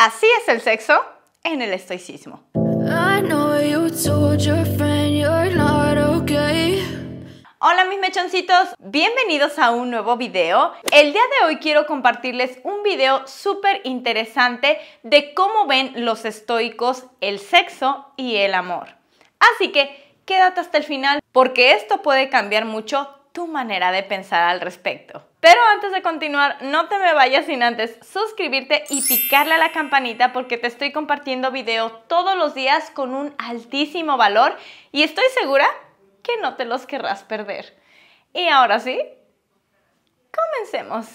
Así es el sexo en el estoicismo. Hola mis mechoncitos, bienvenidos a un nuevo video. El día de hoy quiero compartirles un video súper interesante de cómo ven los estoicos el sexo y el amor. Así que quédate hasta el final porque esto puede cambiar mucho tu manera de pensar al respecto. Pero antes de continuar, no te me vayas sin antes suscribirte y picarle a la campanita porque te estoy compartiendo video todos los días con un altísimo valor y estoy segura que no te los querrás perder. Y ahora sí, comencemos.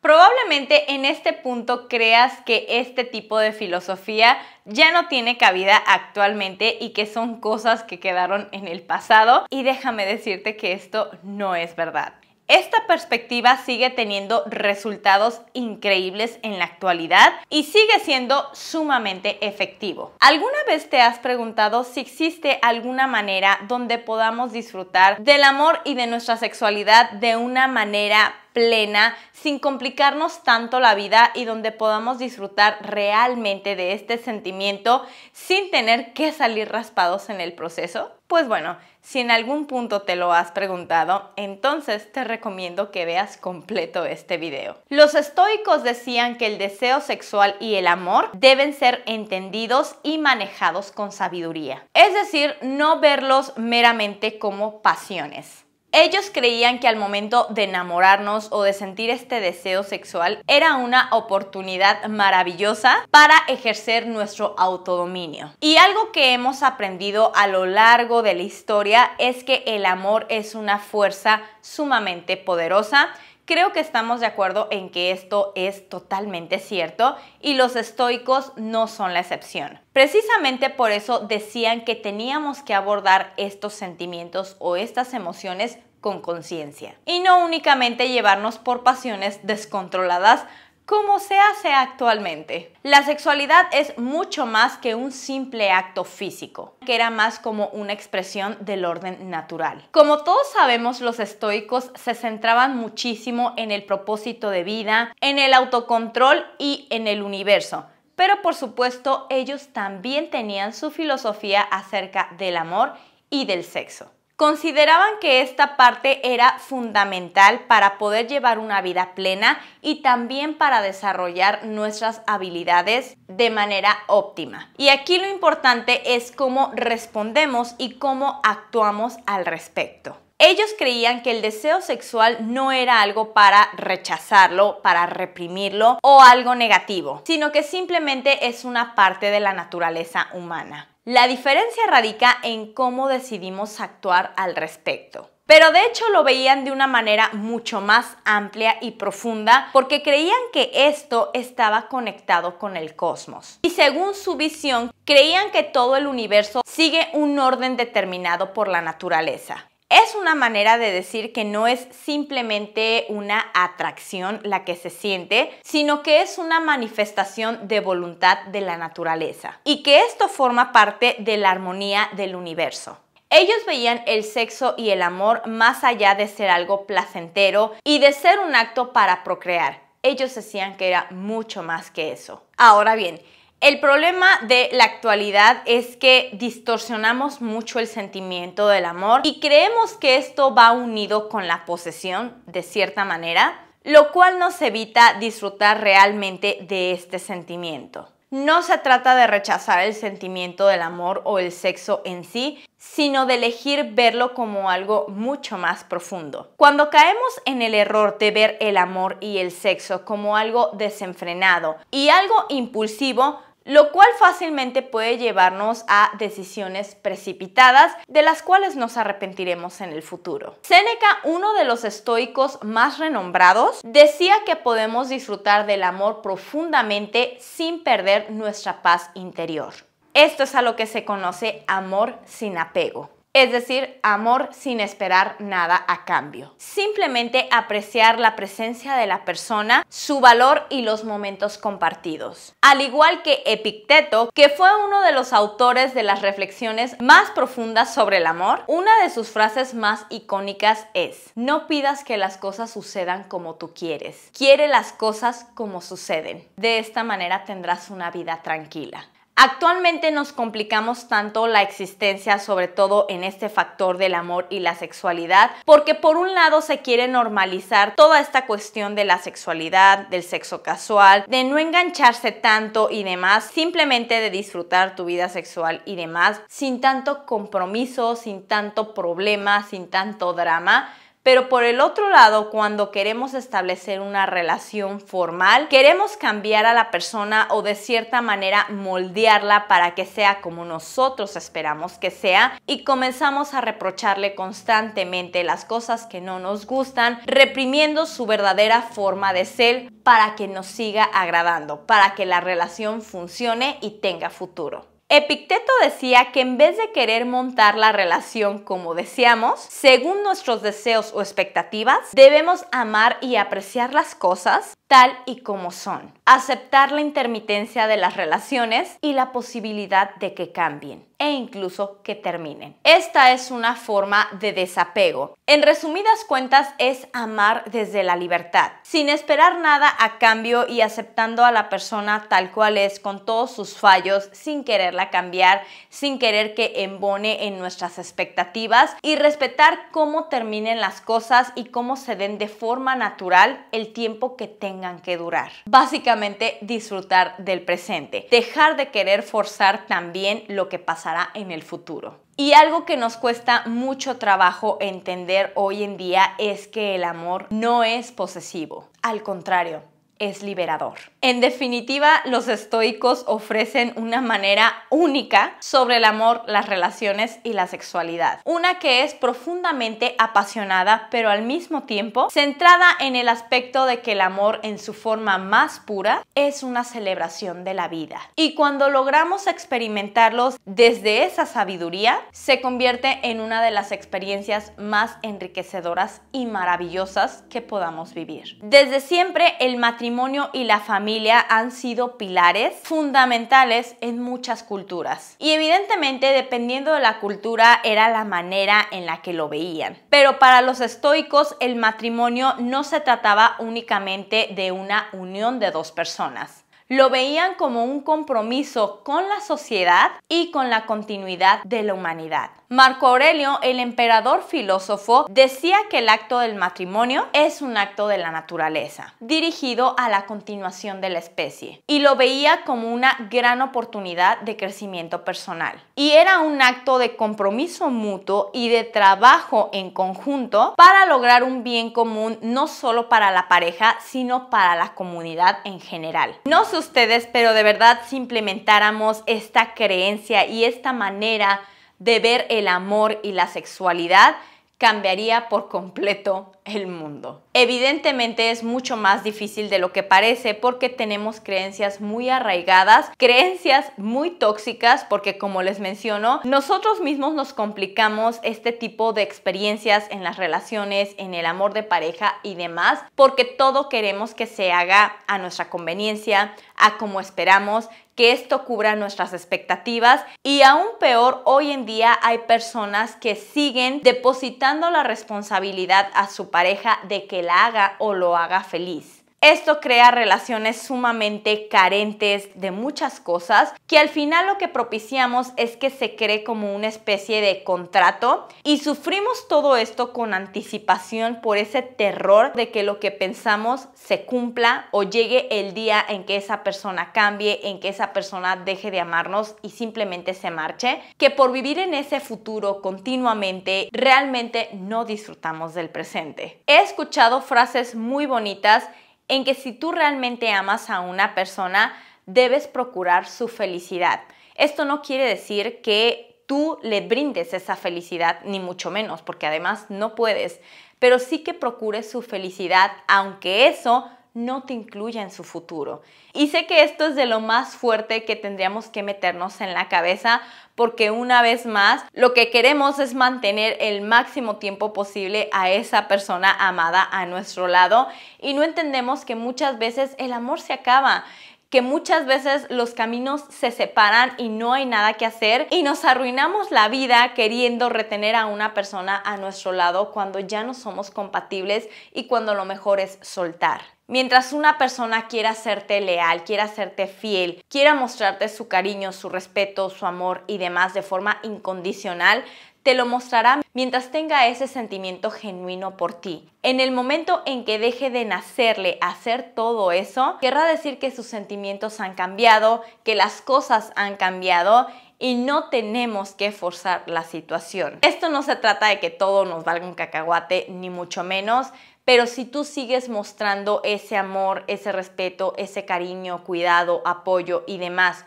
Probablemente en este punto creas que este tipo de filosofía ya no tiene cabida actualmente y que son cosas que quedaron en el pasado y déjame decirte que esto no es verdad. Esta perspectiva sigue teniendo resultados increíbles en la actualidad y sigue siendo sumamente efectivo. ¿Alguna vez te has preguntado si existe alguna manera donde podamos disfrutar del amor y de nuestra sexualidad de una manera plena, sin complicarnos tanto la vida y donde podamos disfrutar realmente de este sentimiento sin tener que salir raspados en el proceso? Pues bueno, si en algún punto te lo has preguntado, entonces te recomiendo que veas completo este video. Los estoicos decían que el deseo sexual y el amor deben ser entendidos y manejados con sabiduría. Es decir, no verlos meramente como pasiones ellos creían que al momento de enamorarnos o de sentir este deseo sexual era una oportunidad maravillosa para ejercer nuestro autodominio. Y algo que hemos aprendido a lo largo de la historia es que el amor es una fuerza sumamente poderosa Creo que estamos de acuerdo en que esto es totalmente cierto y los estoicos no son la excepción. Precisamente por eso decían que teníamos que abordar estos sentimientos o estas emociones con conciencia y no únicamente llevarnos por pasiones descontroladas como se hace actualmente. La sexualidad es mucho más que un simple acto físico, que era más como una expresión del orden natural. Como todos sabemos, los estoicos se centraban muchísimo en el propósito de vida, en el autocontrol y en el universo. Pero por supuesto, ellos también tenían su filosofía acerca del amor y del sexo. Consideraban que esta parte era fundamental para poder llevar una vida plena y también para desarrollar nuestras habilidades de manera óptima. Y aquí lo importante es cómo respondemos y cómo actuamos al respecto. Ellos creían que el deseo sexual no era algo para rechazarlo, para reprimirlo o algo negativo, sino que simplemente es una parte de la naturaleza humana. La diferencia radica en cómo decidimos actuar al respecto. Pero de hecho lo veían de una manera mucho más amplia y profunda porque creían que esto estaba conectado con el cosmos. Y según su visión, creían que todo el universo sigue un orden determinado por la naturaleza. Es una manera de decir que no es simplemente una atracción la que se siente, sino que es una manifestación de voluntad de la naturaleza y que esto forma parte de la armonía del universo. Ellos veían el sexo y el amor más allá de ser algo placentero y de ser un acto para procrear. Ellos decían que era mucho más que eso. Ahora bien, el problema de la actualidad es que distorsionamos mucho el sentimiento del amor y creemos que esto va unido con la posesión, de cierta manera, lo cual nos evita disfrutar realmente de este sentimiento. No se trata de rechazar el sentimiento del amor o el sexo en sí, sino de elegir verlo como algo mucho más profundo. Cuando caemos en el error de ver el amor y el sexo como algo desenfrenado y algo impulsivo, lo cual fácilmente puede llevarnos a decisiones precipitadas de las cuales nos arrepentiremos en el futuro. Séneca, uno de los estoicos más renombrados, decía que podemos disfrutar del amor profundamente sin perder nuestra paz interior. Esto es a lo que se conoce amor sin apego es decir, amor sin esperar nada a cambio. Simplemente apreciar la presencia de la persona, su valor y los momentos compartidos. Al igual que Epicteto, que fue uno de los autores de las reflexiones más profundas sobre el amor, una de sus frases más icónicas es, no pidas que las cosas sucedan como tú quieres, quiere las cosas como suceden. De esta manera tendrás una vida tranquila. Actualmente nos complicamos tanto la existencia, sobre todo en este factor del amor y la sexualidad, porque por un lado se quiere normalizar toda esta cuestión de la sexualidad, del sexo casual, de no engancharse tanto y demás, simplemente de disfrutar tu vida sexual y demás, sin tanto compromiso, sin tanto problema, sin tanto drama. Pero por el otro lado, cuando queremos establecer una relación formal, queremos cambiar a la persona o de cierta manera moldearla para que sea como nosotros esperamos que sea y comenzamos a reprocharle constantemente las cosas que no nos gustan, reprimiendo su verdadera forma de ser para que nos siga agradando, para que la relación funcione y tenga futuro. Epicteto decía que en vez de querer montar la relación como deseamos, según nuestros deseos o expectativas, debemos amar y apreciar las cosas tal y como son. Aceptar la intermitencia de las relaciones y la posibilidad de que cambien e incluso que terminen. Esta es una forma de desapego. En resumidas cuentas es amar desde la libertad, sin esperar nada a cambio y aceptando a la persona tal cual es, con todos sus fallos, sin quererla cambiar, sin querer que embone en nuestras expectativas y respetar cómo terminen las cosas y cómo se den de forma natural el tiempo que tenga que durar. Básicamente disfrutar del presente, dejar de querer forzar también lo que pasará en el futuro. Y algo que nos cuesta mucho trabajo entender hoy en día es que el amor no es posesivo. Al contrario, es liberador. En definitiva, los estoicos ofrecen una manera única sobre el amor, las relaciones y la sexualidad. Una que es profundamente apasionada, pero al mismo tiempo centrada en el aspecto de que el amor en su forma más pura es una celebración de la vida. Y cuando logramos experimentarlos desde esa sabiduría, se convierte en una de las experiencias más enriquecedoras y maravillosas que podamos vivir. Desde siempre el matrimonio y la familia han sido pilares fundamentales en muchas culturas. Y evidentemente, dependiendo de la cultura, era la manera en la que lo veían. Pero para los estoicos, el matrimonio no se trataba únicamente de una unión de dos personas, lo veían como un compromiso con la sociedad y con la continuidad de la humanidad. Marco Aurelio, el emperador filósofo, decía que el acto del matrimonio es un acto de la naturaleza, dirigido a la continuación de la especie, y lo veía como una gran oportunidad de crecimiento personal. Y era un acto de compromiso mutuo y de trabajo en conjunto para lograr un bien común no solo para la pareja, sino para la comunidad en general. No ustedes, pero de verdad si implementáramos esta creencia y esta manera de ver el amor y la sexualidad, cambiaría por completo el mundo. Evidentemente es mucho más difícil de lo que parece porque tenemos creencias muy arraigadas, creencias muy tóxicas porque como les menciono, nosotros mismos nos complicamos este tipo de experiencias en las relaciones, en el amor de pareja y demás, porque todo queremos que se haga a nuestra conveniencia, a como esperamos que esto cubra nuestras expectativas y aún peor, hoy en día hay personas que siguen depositando la responsabilidad a su pareja de que la haga o lo haga feliz. Esto crea relaciones sumamente carentes de muchas cosas que al final lo que propiciamos es que se cree como una especie de contrato y sufrimos todo esto con anticipación por ese terror de que lo que pensamos se cumpla o llegue el día en que esa persona cambie, en que esa persona deje de amarnos y simplemente se marche, que por vivir en ese futuro continuamente realmente no disfrutamos del presente. He escuchado frases muy bonitas en que si tú realmente amas a una persona, debes procurar su felicidad. Esto no quiere decir que tú le brindes esa felicidad, ni mucho menos, porque además no puedes, pero sí que procures su felicidad, aunque eso no te incluya en su futuro. Y sé que esto es de lo más fuerte que tendríamos que meternos en la cabeza porque una vez más lo que queremos es mantener el máximo tiempo posible a esa persona amada a nuestro lado y no entendemos que muchas veces el amor se acaba que muchas veces los caminos se separan y no hay nada que hacer y nos arruinamos la vida queriendo retener a una persona a nuestro lado cuando ya no somos compatibles y cuando lo mejor es soltar. Mientras una persona quiera serte leal, quiera serte fiel, quiera mostrarte su cariño, su respeto, su amor y demás de forma incondicional, te lo mostrará mientras tenga ese sentimiento genuino por ti. En el momento en que deje de nacerle hacer todo eso, querrá decir que sus sentimientos han cambiado, que las cosas han cambiado y no tenemos que forzar la situación. Esto no se trata de que todo nos valga un cacahuate, ni mucho menos, pero si tú sigues mostrando ese amor, ese respeto, ese cariño, cuidado, apoyo y demás,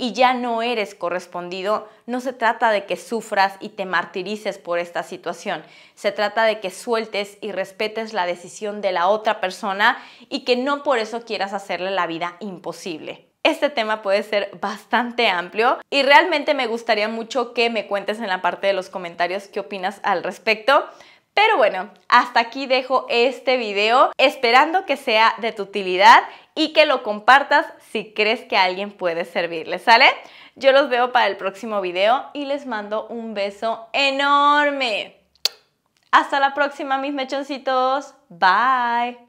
y ya no eres correspondido, no se trata de que sufras y te martirices por esta situación. Se trata de que sueltes y respetes la decisión de la otra persona y que no por eso quieras hacerle la vida imposible. Este tema puede ser bastante amplio y realmente me gustaría mucho que me cuentes en la parte de los comentarios qué opinas al respecto. Pero bueno, hasta aquí dejo este video esperando que sea de tu utilidad y que lo compartas si crees que alguien puede servirle, ¿sale? Yo los veo para el próximo video y les mando un beso enorme. Hasta la próxima, mis mechoncitos. Bye.